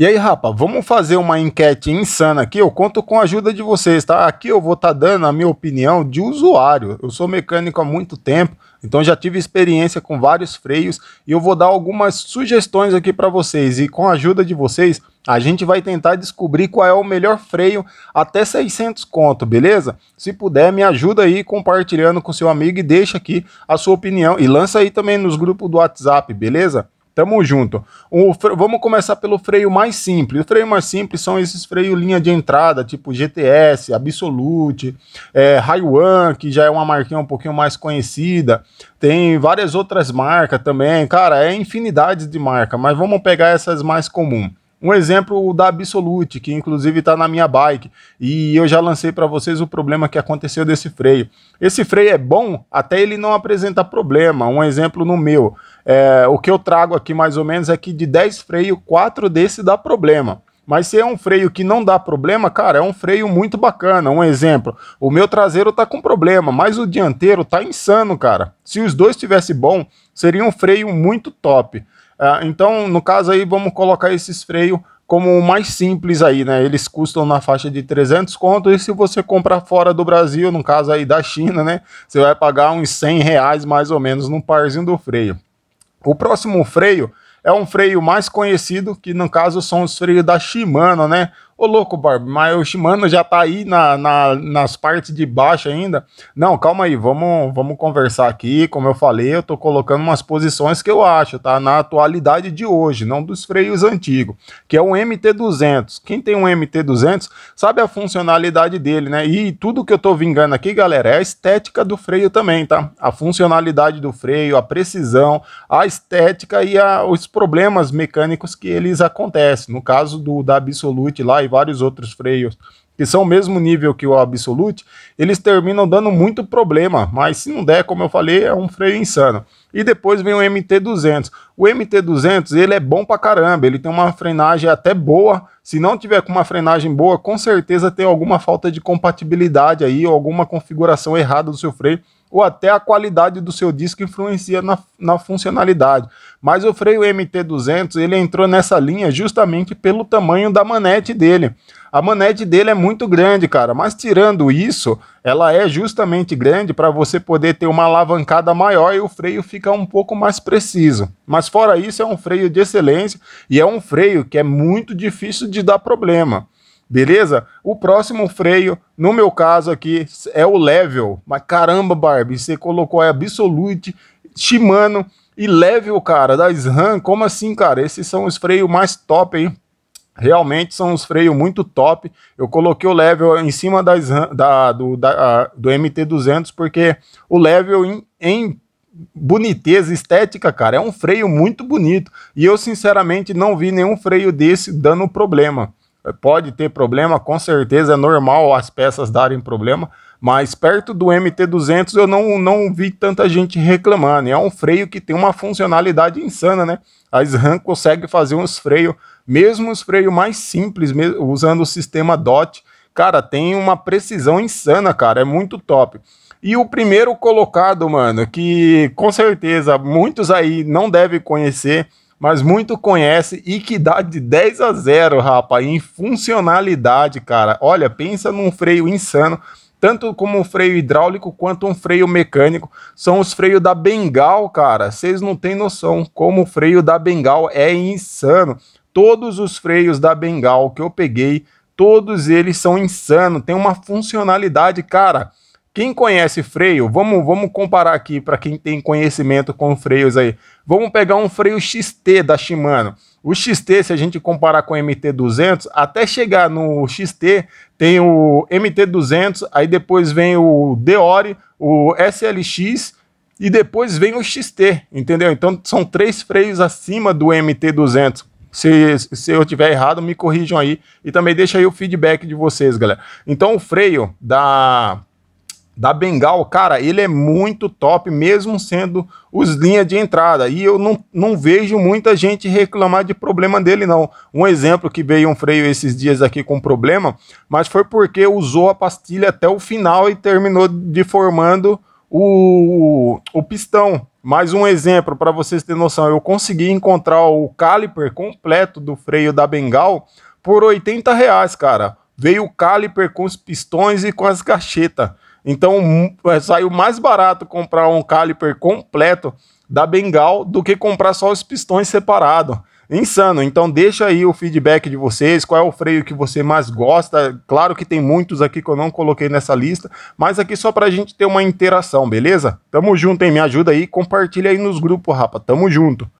E aí, rapa, vamos fazer uma enquete insana aqui. Eu conto com a ajuda de vocês, tá? Aqui eu vou estar tá dando a minha opinião de usuário. Eu sou mecânico há muito tempo, então já tive experiência com vários freios e eu vou dar algumas sugestões aqui para vocês. E com a ajuda de vocês, a gente vai tentar descobrir qual é o melhor freio até 600 conto, beleza? Se puder, me ajuda aí compartilhando com seu amigo e deixa aqui a sua opinião e lança aí também nos grupos do WhatsApp, beleza? Tamo junto. O, vamos começar pelo freio mais simples. O freio mais simples são esses freios linha de entrada, tipo GTS, Absolute, é, Raiwan, que já é uma marquinha um pouquinho mais conhecida. Tem várias outras marcas também. Cara, é infinidade de marca, mas vamos pegar essas mais comuns. Um exemplo da Absolute, que inclusive está na minha bike, e eu já lancei para vocês o problema que aconteceu desse freio. Esse freio é bom até ele não apresenta problema. Um exemplo no meu, é, o que eu trago aqui mais ou menos é que de 10 freios, 4 desse dá problema. Mas se é um freio que não dá problema, cara, é um freio muito bacana. Um exemplo, o meu traseiro tá com problema, mas o dianteiro tá insano, cara. Se os dois tivessem bom, seria um freio muito top. Ah, então, no caso aí, vamos colocar esses freios como o mais simples aí, né? Eles custam na faixa de 300 conto e se você comprar fora do Brasil, no caso aí da China, né? Você vai pagar uns 100 reais mais ou menos num parzinho do freio. O próximo freio é um freio mais conhecido, que no caso são os freios da Shimano, né? Ô, louco, Barb, mas o Shimano já tá aí na, na, nas partes de baixo ainda. Não, calma aí, vamos, vamos conversar aqui. Como eu falei, eu tô colocando umas posições que eu acho, tá? Na atualidade de hoje, não dos freios antigos, que é o MT200. Quem tem um MT200 sabe a funcionalidade dele, né? E tudo que eu tô vingando aqui, galera, é a estética do freio também, tá? A funcionalidade do freio, a precisão, a estética e a, os problemas mecânicos que eles acontecem. No caso do da Absolute lá, e vários outros freios que são o mesmo nível que o Absolute, eles terminam dando muito problema, mas se não der, como eu falei, é um freio insano. E depois vem o MT200. O MT200, ele é bom pra caramba, ele tem uma frenagem até boa. Se não tiver com uma frenagem boa, com certeza tem alguma falta de compatibilidade aí, ou alguma configuração errada do seu freio ou até a qualidade do seu disco influencia na, na funcionalidade. Mas o freio MT200 ele entrou nessa linha justamente pelo tamanho da manete dele. A manete dele é muito grande, cara, mas tirando isso, ela é justamente grande para você poder ter uma alavancada maior e o freio fica um pouco mais preciso. Mas fora isso, é um freio de excelência e é um freio que é muito difícil de dar problema. Beleza? O próximo freio, no meu caso aqui, é o level. Mas caramba, Barbie, você colocou aí Absolute, Shimano e level, cara, da SRAM. Como assim, cara? Esses são os freios mais top aí. Realmente são uns freios muito top. Eu coloquei o level em cima da, da, do, da, do MT200 porque o level em, em boniteza estética, cara, é um freio muito bonito. E eu, sinceramente, não vi nenhum freio desse dando problema. Pode ter problema, com certeza é normal as peças darem problema, mas perto do MT200 eu não, não vi tanta gente reclamando. E é um freio que tem uma funcionalidade insana, né? A SRAM consegue fazer uns freios, mesmo os freios mais simples, usando o sistema DOT. Cara, tem uma precisão insana, cara, é muito top. E o primeiro colocado, mano, que com certeza muitos aí não devem conhecer, mas muito conhece e que dá de 10 a 0, rapaz, em funcionalidade, cara. Olha, pensa num freio insano, tanto como um freio hidráulico quanto um freio mecânico. São os freios da Bengal, cara. Vocês não têm noção como o freio da Bengal é insano. Todos os freios da Bengal que eu peguei, todos eles são insanos, tem uma funcionalidade, cara quem conhece freio, vamos, vamos comparar aqui para quem tem conhecimento com freios aí. Vamos pegar um freio XT da Shimano. O XT, se a gente comparar com o MT200, até chegar no XT, tem o MT200, aí depois vem o Deore, o SLX e depois vem o XT, entendeu? Então são três freios acima do MT200. Se, se, eu tiver errado, me corrijam aí. E também deixa aí o feedback de vocês, galera. Então, o freio da da Bengal, cara, ele é muito top, mesmo sendo os linha de entrada. E eu não, não vejo muita gente reclamar de problema dele, não. Um exemplo que veio um freio esses dias aqui com problema, mas foi porque usou a pastilha até o final e terminou deformando o, o pistão. Mais um exemplo para vocês terem noção, eu consegui encontrar o caliper completo do freio da Bengal por 80 reais, cara. Veio o caliper com os pistões e com as cachetas. Então hum, é, saiu mais barato comprar um caliper completo da Bengal do que comprar só os pistões separados. Insano, então deixa aí o feedback de vocês, qual é o freio que você mais gosta. Claro que tem muitos aqui que eu não coloquei nessa lista, mas aqui só pra gente ter uma interação, beleza? Tamo junto, hein? Me ajuda aí, compartilha aí nos grupos, rapa. Tamo junto.